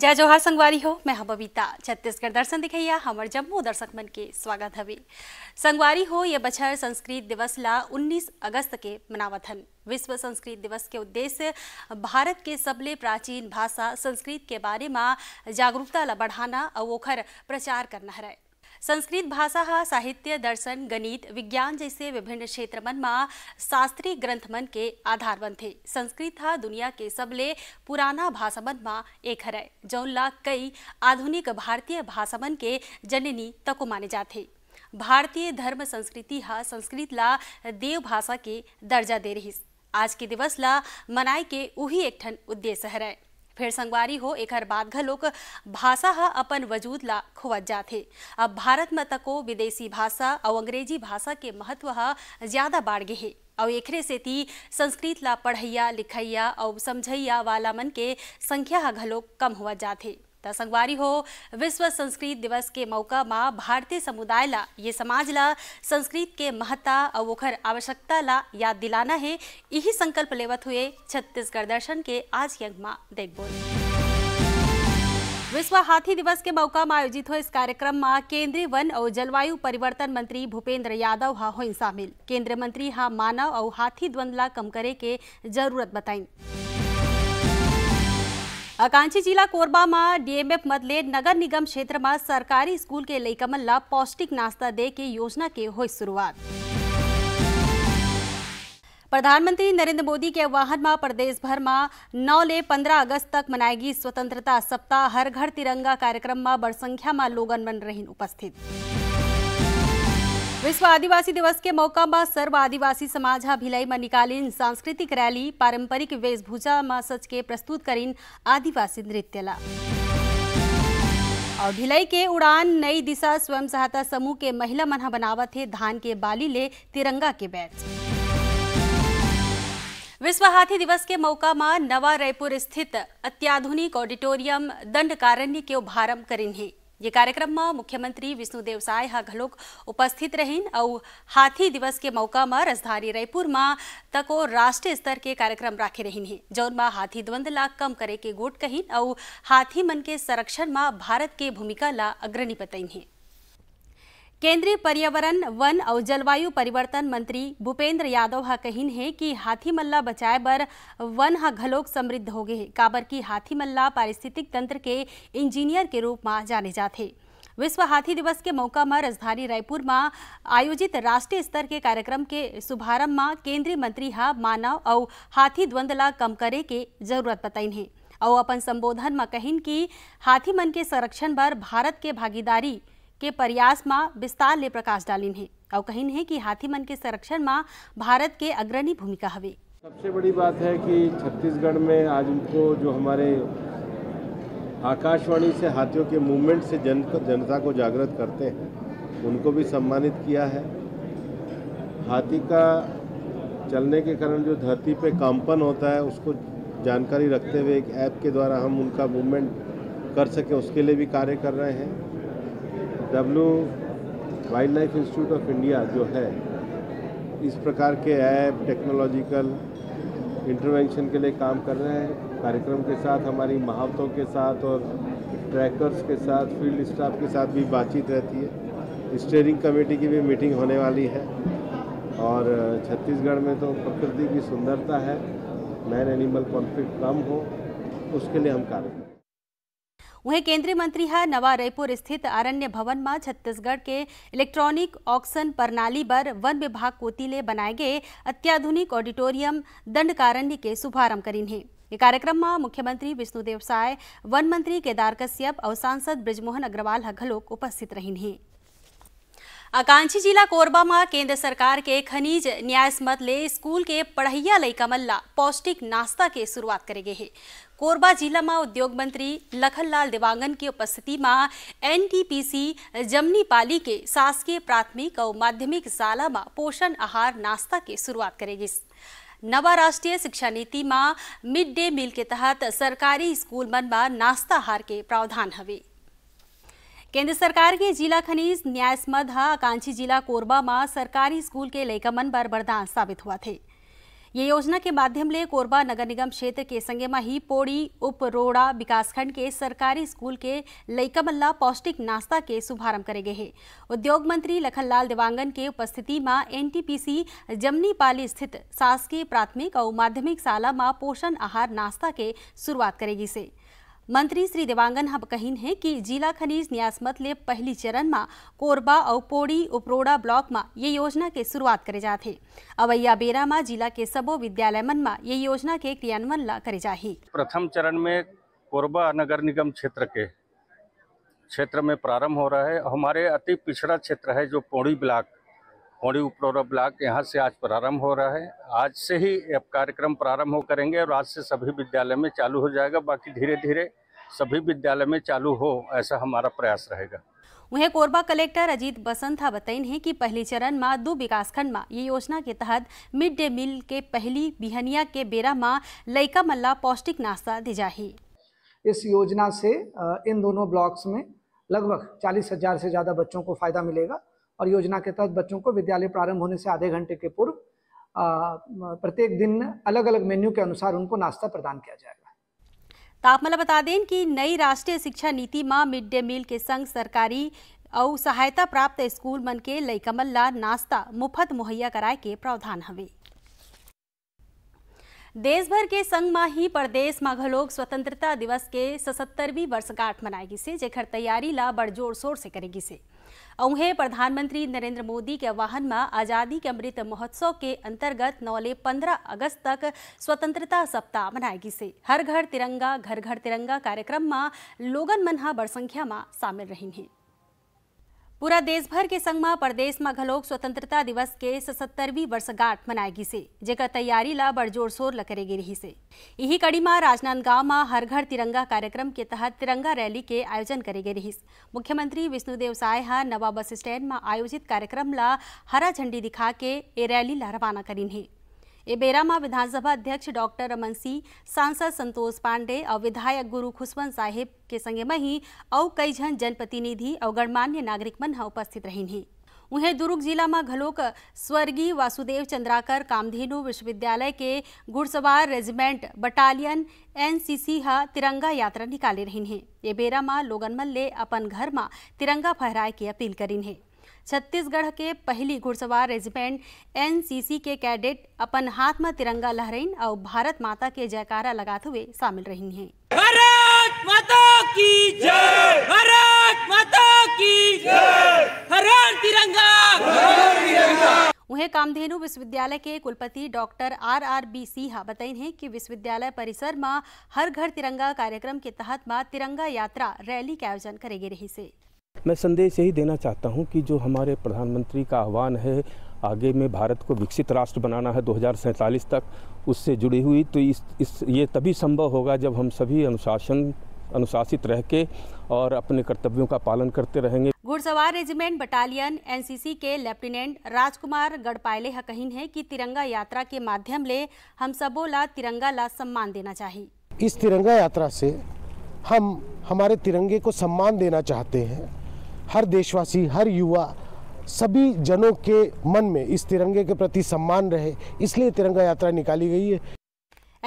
जय जोहार संगवारी हो मैं हम बबीता छत्तीसगढ़ दर्शन दिखैया हमर जम्मू दर्शक मन के स्वागत हवे संगवारी हो ये बछर संस्कृत दिवस ला 19 अगस्त के मनावत हन विश्व संस्कृत दिवस के उद्देश्य भारत के सबले प्राचीन भाषा संस्कृत के बारे में जागरूकता ला बढ़ाना और ओखर प्रचार करना है संस्कृत भाषा ભાષા साहित्य दर्शन गणित विज्ञान जैसे विभिन्न क्षेत्र मन में शास्त्रीय ग्रंथ मन के आधारमन थे संस्कृत दुनिया के सबले पुराना भाषामन में एक हरय जौनला कई आधुनिक भारतीय भाषामन के जननी तको माने जाते भारतीय धर्म संस्कृति हा संस्कृत ला देव भाषा के दर्जा दे रही आज के दिवस ला मनाए के उही एक उद्देश्य हरय फिर संगवारी हो एक बाद घलोक भाषा ह अपन वजूद ला खोवत जाते अब भारत में तको विदेशी भाषा और अंग्रेजी भाषा के महत्व ह ज्यादा बाढ़ गए है और एक सेती संस्कृत ला पढ़ैया लिखैया और समझैया वाला मन के संख्या ह घलोक कम होवत जाते हो विश्व संस्कृत दिवस के मौका में भारतीय समुदाय ला ये समाज ला संस्कृत के महत्ता और ओखर आवश्यकता ला याद दिलाना है यही संकल्प लेवत हुए छत्तीसगढ़ दर्शन के आज के अंक में बोल विश्व हाथी दिवस के मौका में आयोजित हो इस कार्यक्रम में केंद्रीय वन और जलवायु परिवर्तन मंत्री भूपेंद्र यादव हा हो शामिल केंद्रीय मंत्री हा मानव और हाथी द्वंद्व ला कम करे के जरूरत बताई जिला में डीएमएफ मदले नगर निगम क्षेत्र में सरकारी स्कूल के કે લઈકમલ્લા पौष्टिक नास्ता दे के योजना के हुई शुरुआत प्रधानमंत्री नरेंद्र मोदी के आह्वान में प्रदेश भर में नौ ले पंद्रह अगस्त तक मनाएगी स्वतंत्रता सप्ताह हर घर तिरंगा कार्यक्रम में बड़ संख्या में लोगन बन रही उपस्थित विश्व मौका में सर्व आदिवासी समाज भिलाई में निकालीन सांस्कृतिक रैली पारंपरिक वेशभूषा में सच के प्रस्तुत करीन आदिवासी नृत्यला और भिलाई के उड़ान नई दिशा स्वयं सहायता समूह के महिला मन बनावत है धान के बाली ले तिरंगा के बैच विश्व हाथी दिवस के मौका में नवा रायपुर स्थित अत्याधुनिक ऑडिटोरियम दंड कारण्य के उभारंभ करें हैं ये कार्यक्रम में मुख्यमंत्री विष्णुदेव साय हा घलोक उपस्थित रहीन और हाथी दिवस के मौका में राजधानी रायपुर में तको राष्ट्रीय स्तर के कार्यक्रम राखे रहीन है जौन में हाथी द्वंद ला कम करे के गोट कहीन और हाथी मन के संरक्षण में भारत के भूमिका ला अग्रणी बताइन है केंद्रीय पर्यावरण वन और जलवायु परिवर्तन मंत्री भूपेंद्र यादव ह कहिन है कि हाथी मल्ला बचाए बर वन ह घलोक समृद्ध हो गए है काबर की हाथी मल्ला पारिस्थितिक तंत्र के इंजीनियर के रूप में जाने जाते विश्व हाथी दिवस के मौका में राजधानी रायपुर में आयोजित राष्ट्रीय स्तर के कार्यक्रम के शुभारंभ में केंद्रीय मंत्री हा मानव और हाथी द्वंद ला कम करे के जरूरत बताई है और अपन संबोधन में कहिन कि हाथी मन के संरक्षण पर भारत के भागीदारी के प्रयास में विस्तार ले प्रकाश ડાલીન है और कहीन है कि हाथी मन के संरक्षण में भारत के अग्रणी भूमिका हवे सबसे बड़ी बात है कि छत्तीसगढ़ में आज उनको जो हमारे आकाशवाणी से हाथियों के मूवमेंट से जन जनता को जागृत करते हैं उनको भी सम्मानित किया है हाथी का चलने के कारण जो धरती पे कंपन होता है उसको जानकारी रखते हुए एक ऐप के द्वारा हम उनका मूवमेंट कर सके उसके लिए भी कार्य कर रहे हैं W wildlife institute of India जो है इस प्रकार के ऐप टेक्नोलॉजिकल इंटरवेंशन के लिए काम कर रहे हैं कार्यक्रम के साथ हमारी महावतों के साथ और ट्रैकर्स के साथ फील्ड स्टाफ के साथ भी बातचीत रहती है स्टेयरिंग कमेटी की भी मीटिंग होने वाली है और छत्तीसगढ़ में तो प्रकृति की सुंदरता है मैन एनिमल कॉन्फ्लिक्ट कम हो उसके लिए हम कार्य वहीं केंद्रीय मंत्री हा नवा रायपुर स्थित अरण्य भवन में छत्तीसगढ़ के इलेक्ट्रॉनिक ऑक्शन प्रणाली पर वन विभाग कोती ले बनाए गए अत्याधुनिक ऑडिटोरियम दंडकारण्य के शुभारंभ करीन है ये कार्यक्रम में मुख्यमंत्री विष्णुदेव साय वन मंत्री केदार कश्यप और सांसद ब्रजमोहन अग्रवाल हा घलोक उपस्थित रहें हैं आकांक्षी जिला कोरबा में केंद्र सरकार के खनिज मत ले स्कूल के पढ़ैया लैका मल्ला पौष्टिक नाश्ता के शुरुआत गए है कोरबा जिला में उद्योग मंत्री लखनलाल देवांगन की उपस्थिति में एनटीपीसी जमनी पाली के शासकीय प्राथमिक और माध्यमिक शाला में पोषण आहार नाश्ता के शुरुआत करेगी नवा राष्ट्रीय शिक्षा नीति में मिड डे मील के तहत सरकारी स्कूल मन में नाश्ता आहार के प्रावधान हवे केंद्र के जिला खनिज ખનીજ ન્યાયસમદ आकांक्षी जिला कोरबा में सरकारी स्कूल के मन पर वरदान साबित हुआ थे ये योजना के माध्यम ले कोरबा नगर निगम क्षेत्र के संगे में ही पोड़ी उपरोड़ा विकासखंड के सरकारी स्कूल के लईकमल्ला पौष्टिक नाश्ता के शुभारंभ करे गए हैं उद्योग मंत्री लखनलाल देवांगन के उपस्थिति में एनटीपीसी जमनीपाली स्थित शासकीय प्राथमिक और माध्यमिक शाला में पोषण आहार नाश्ता के शुरुआत करेगी से मंत्री श्री हम શ્રી है હબ जिला खनिज જિલ્લા ले पहली चरण में कोरबा और पोड़ी उपरोड़ा ब्लॉक में ये योजना के शुरुआत करे जाते अवैया बेरा में जिला के सबो विद्यालय मन में ये योजना के क्रियान्वयन ला करे जा प्रथम चरण में कोरबा नगर निगम क्षेत्र के क्षेत्र में प्रारंभ हो रहा है हमारे अति पिछड़ा क्षेत्र है जो पौड़ी ब्लॉक होड़ी उपरोरा ब्लॉक यहाँ से आज प्रारंभ हो रहा है आज से ही अब कार्यक्रम प्रारंभ हो करेंगे और आज से सभी विद्यालय में चालू हो जाएगा बाकी धीरे धीरे सभी विद्यालय में चालू हो ऐसा हमारा प्रयास रहेगा वहीं कोरबा कलेक्टर अजीत बसंथा बताइन है कि पहले चरण में दो विकासखंड में ये योजना के तहत मिड डे मील के पहली बिहनिया के बेरा माँ लैका मल्ला पौष्टिक नाश्ता दी जाए इस योजना से इन दोनों ब्लॉक्स में लगभग चालीस हजार से ज़्यादा बच्चों को फ़ायदा मिलेगा और योजना के तहत बच्चों को विद्यालय प्रारंभ होने से आधे घंटे के पूर्व प्रत्येक दिन अलग अलग मेन्यू के अनुसार उनको नाश्ता प्रदान किया जाएगा तो आप मतलब बता दें कि नई राष्ट्रीय शिक्षा नीति में मिड डे मील के संग सरकारी और सहायता प्राप्त स्कूल मन के लइकमन ला नाश्ता मुफ्त मुहैया कराए के प्रावधान हवे देश भर के संग में ही प्रदेश में घलोक स्वतंत्रता दिवस के सतहत्तरवीं वर्षगांठ मनाएगी से जेखर तैयारी ला बड़ जोर शोर से करेगी से औहे प्रधानमंत्री नरेंद्र मोदी के आह्वान में आज़ादी के अमृत महोत्सव के अंतर्गत नौ ले पंद्रह अगस्त तक स्वतंत्रता सप्ताह मनाएगी से हर घर तिरंगा घर घर तिरंगा कार्यक्रम में लोगन मन बड़ संख्या में शामिल रही हैं पूरा પૂરા દેશભર કે સંઘમાં પરદેશમાં ઘલોક दिवस के કે वर्षगांठ વર્ષગાંઠ से जेकर तैयारी ला बड़ जोर शोर ल करेगी रही से यही कड़ी में राजनांदगांव में हर घर तिरंगा कार्यक्रम के तहत तिरंगा रैली के आयोजन करेगी रही मुख्यमंत्री विष्णुदेव साय हा नवा बस स्टैंड में आयोजित कार्यक्रम ला हरा झंडी दिखा के ए रैली ला रवाना करीन है में विधानसभा अध्यक्ष डॉक्टर रमन सिंह सांसद संतोष पांडे और विधायक गुरु खुशवंत साहिब के संगे में ही कई जन जनप्रतिनिधि और गणमान्य नागरिक मन उपस्थित हैं उन्हें दुर्ग जिला में घलोक स्वर्गीय वासुदेव चंद्राकर कामधेनु विश्वविद्यालय के घुड़सवार रेजिमेंट बटालियन एनसीसी हा तिरंगा यात्रा निकाले हैं ये बेरा में लोगन मन ले अपन घर में तिरंगा फहराए की अपील करी है छत्तीसगढ़ के पहली घुड़सवार रेजिमेंट एनसीसी के कैडेट अपन हाथ में तिरंगा लहराइन और भारत माता के जयकारा लगाते हुए शामिल रही है भारत माता की जय भारत माता की जय तिरंगा कामधेनु विश्वविद्यालय के कुलपति doctor R R B Sinha बताई है कि विश्वविद्यालय परिसर में हर घर तिरंगा कार्यक्रम के तहत मां तिरंगा यात्रा रैली के आयोजन करेगी रही से मैं संदेश यही देना चाहता हूं कि जो हमारे प्रधानमंत्री का आह्वान है आगे में भारत को विकसित राष्ट्र बनाना है दो तक उससे जुड़ी हुई तो इस, इस ये तभी संभव होगा जब हम सभी अनुशासन अनुशासित रह के और अपने कर्तव्यों का पालन करते रहेंगे घुड़सवार रेजिमेंट बटालियन एनसीसी के लेफ्टिनेंट राजकुमार गढ़पायले हकहीन है कि तिरंगा यात्रा के माध्यम ले हम सबो ला तिरंगा ला सम्मान देना चाहिए इस तिरंगा यात्रा से हम हमारे तिरंगे को सम्मान देना चाहते हैं हर देशवासी हर युवा सभी जनों के मन में इस तिरंगे के प्रति सम्मान रहे इसलिए तिरंगा यात्रा निकाली गई है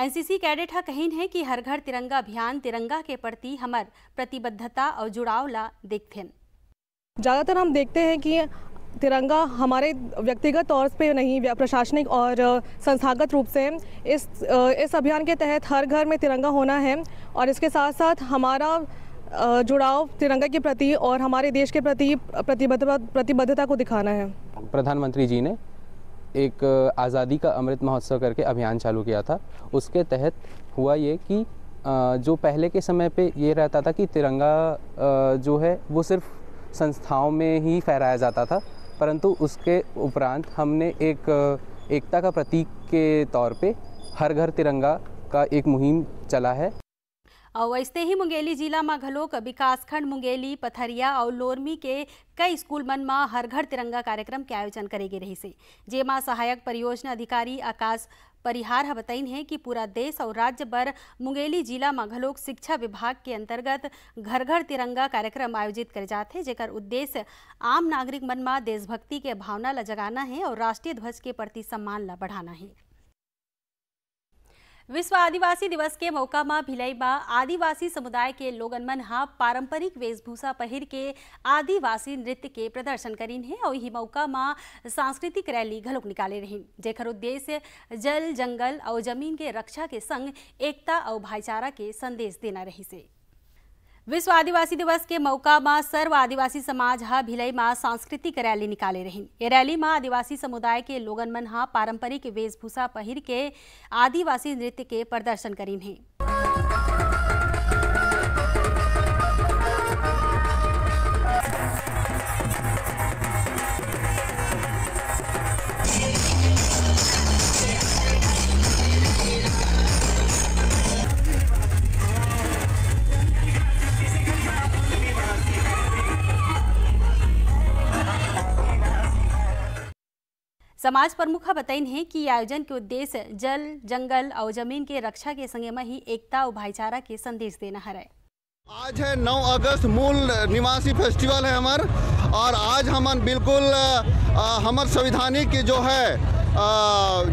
एनसीसी कैडेट हा कहिन है कि हर घर तिरंगा अभियान तिरंगा के प्रति हमार प्रतिबद्धता और जुड़ाव ला देखते हैं ज़्यादातर हम देखते हैं कि तिरंगा हमारे व्यक्तिगत तौर पे नहीं प्रशासनिक और संस्थागत रूप से इस इस अभियान के तहत हर घर में तिरंगा होना है और इसके साथ साथ हमारा जुड़ाव तिरंगा के प्रति और हमारे देश के प्रति प्रतिबद्धता प्रतिबद्धता को दिखाना है प्रधानमंत्री जी ने एक आज़ादी का अमृत महोत्सव करके अभियान चालू किया था उसके तहत हुआ ये कि जो पहले के समय पे ये रहता था कि तिरंगा जो है वो सिर्फ संस्थाओं में ही फहराया जाता था परंतु उसके उपरांत हमने एक एकता का प्रतीक के तौर पे हर घर तिरंगा का एक मुहिम चला है और वैसे ही मुंगेली जिला में घलोक विकासखंड मुंगेली पथरिया और लोरमी के कई स्कूल मन में हर घर तिरंगा कार्यक्रम के आयोजन करे गए रही से जेमा सहायक परियोजना अधिकारी आकाश परिहार ह बताइन है कि पूरा देश और राज्य भर मुंगेली जिला में घलोक शिक्षा विभाग के अंतर्गत घर घर तिरंगा कार्यक्रम आयोजित करे जाते जेकर उद्देश्य आम नागरिक मन में देशभक्ति के भावना ल जगाना है और राष्ट्रीय ध्वज के प्रति सम्मान ल बढ़ाना है विश्व आदिवासी दिवस के मौका में भिलई में आदिवासी समुदाय के लोगन मन हा पारंपरिक वेशभूषा पहर के आदिवासी नृत्य के प्रदर्शन करीन है और यही मौका में सांस्कृतिक रैली घलोक निकाले रहीन जेखर उद्देश्य जल जंगल और जमीन के रक्षा के संग एकता और भाईचारा के संदेश देना रही से विश्व आदिवासी दिवस के मौका में सर्व आदिवासी समाज સમાજ भिलई में सांस्कृतिक रैली निकाले रहीन ये रैली में आदिवासी समुदाय के लोगन मन हा पारंपरिक वेशभूषा पहिर के आदिवासी नृत्य के प्रदर्शन करीन है समाज प्रमुख बताइन है कि आयोजन के उद्देश्य जल जंगल और जमीन के रक्षा के संगे में ही एकता और भाईचारा के संदेश देना है आज है 9 अगस्त मूल निवासी फेस्टिवल है हमार और आज हम बिल्कुल हमार संविधानिक जो है आ,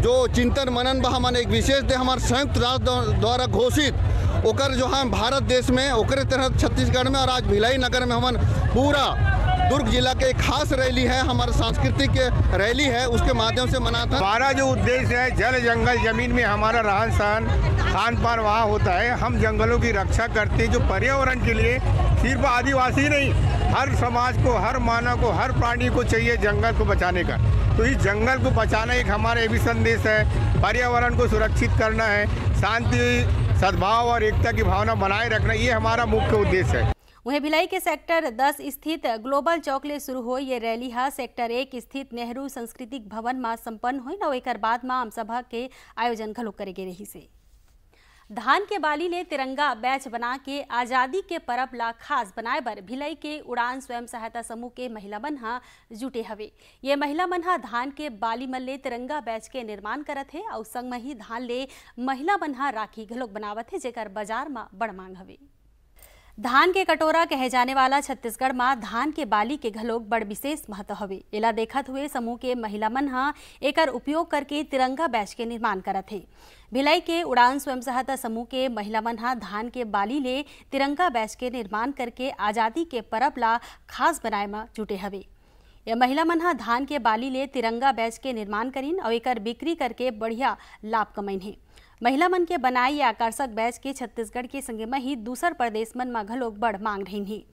जो चिंतन मनन बा एक विशेष दे हमार संयुक्त राष्ट्र द्वारा घोषित ओकर जो है भारत देश में ओकरे तरह छत्तीसगढ़ में और आज भिलाई नगर में हमन पूरा दुर्ग जिला के खास रैली है हमारे सांस्कृतिक रैली है उसके माध्यम से मनाता हमारा जो उद्देश्य है जल जंगल जमीन में हमारा रहन सहन खान पान वहाँ होता है हम जंगलों की रक्षा करते हैं जो पर्यावरण के लिए सिर्फ आदिवासी नहीं हर समाज को हर मानव को हर प्राणी को चाहिए जंगल को बचाने का तो इस जंगल को बचाना एक हमारा भी संदेश है पर्यावरण को सुरक्षित करना है शांति सद्भाव और एकता की भावना बनाए रखना ये हमारा मुख्य उद्देश्य है वहीं भिलाई के सेक्टर 10 स्थित ग्लोबल चौक ले शुरू हो ये रैली हा सेक्टर एक स्थित नेहरू सांस्कृतिक भवन में संपन्न हुई और एक बाद में आमसभा के आयोजन घलो करे गए रही से धान के बाली ले तिरंगा बैच बना के आज़ादी के परब ला खास बनाए बर भिलई के उड़ान स्वयं सहायता समूह के महिला मन जुटे हवे ये महिला मन धान के बाली मन ले तिरंगा बैच के निर्माण करत है और संग में ही धान ले महिला मन राखी घलोक बनावत है जेकर बाजार में बड़ मांग हवे धान के कटोरा कहे जाने वाला छत्तीसगढ़ में धान के बाली के घलोक बड़ विशेष महत्व हवे एला देखत हुए समूह के महिला मन ह एकर उपयोग करके तिरंगा बैच के निर्माण करत हे भिलाई के उड़ान स्वयं सहायता समूह के महिला मन धान के बाली ले तिरंगा बैच के निर्माण करके आज़ादी के परब ला खास बनाए में जुटे हवे ये महिला मन धान के बाली ले तिरंगा बैच के निर्माण करीन और एकर बिक्री करके बढ़िया लाभ कमाइन है महिला मन के बनाए ये आकर्षक बैच के छत्तीसगढ़ के संगे में ही दूसर प्रदेश मन में घलोक बड़ मांग रही थी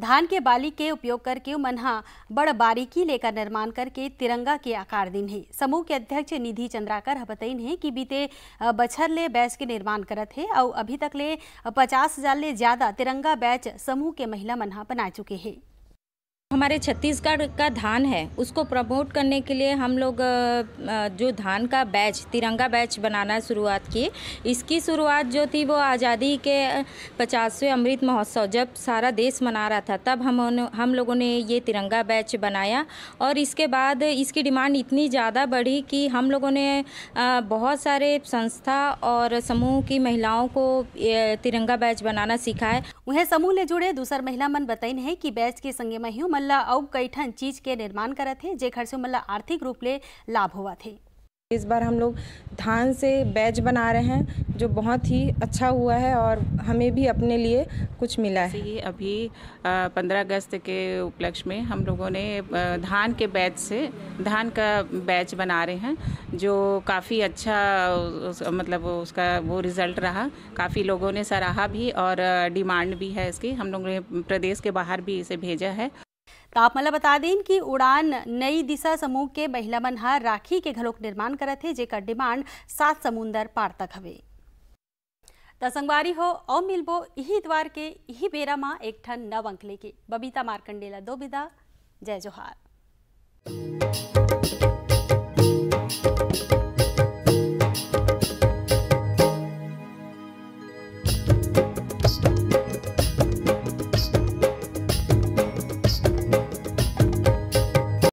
धान के बाली के उपयोग करके मन हा बड़ बारीकी लेकर निर्माण करके तिरंगा के आकार दिन है समूह के अध्यक्ष निधि चंद्राकर बताइन बतईन है कि बीते बछर ले बैच के निर्माण करत है और अभी तक ले पचास हजार ले ज्यादा तिरंगा बैच समूह के महिला मन हा बना चुके हैं हमारे छत्तीसगढ़ का धान है उसको प्रमोट करने के लिए हम लोग जो धान का बैच तिरंगा बैच बनाना शुरुआत की इसकी शुरुआत जो थी वो आज़ादी के पचासवें अमृत महोत्सव जब सारा देश मना रहा था तब हम हम लोगों ने ये तिरंगा बैच बनाया और इसके बाद इसकी डिमांड इतनी ज़्यादा बढ़ी कि हम लोगों ने बहुत सारे संस्था और समूह की महिलाओं को तिरंगा बैच बनाना सिखा है वह समूह ले जुड़े दूसर महिला मन बताइन है कि बैच के संगे महिला मन ला कई ठन चीज के निर्माण करत हे जेखर से मन ला आर्थिक रूप ले लाभ होवत हे इस बार हम लोग धान से बैच बना रहे हैं जो बहुत ही अच्छा हुआ है और हमें भी अपने लिए कुछ मिला है अभी पंद्रह अगस्त के उपलक्ष्य में हम लोगों ने धान के बैच से धान का बैच बना रहे हैं जो काफ़ी अच्छा उस, मतलब उसका वो रिज़ल्ट रहा काफ़ी लोगों ने सराहा भी और डिमांड भी है इसकी हम लोगों ने प्रदेश के बाहर भी इसे भेजा है तो आप मतलब बता दें कि उड़ान नई दिशा समूह के महिला मन हर राखी के घलोक निर्माण करत हे जेकर डिमांड सात समुन्दर पार तक हवे तसंगवारी हो और मिलबो यही द्वार के इही बेरा मां एक ठन नव अंक लेके बबीता मार्कंडेला दो विदा जय जोहार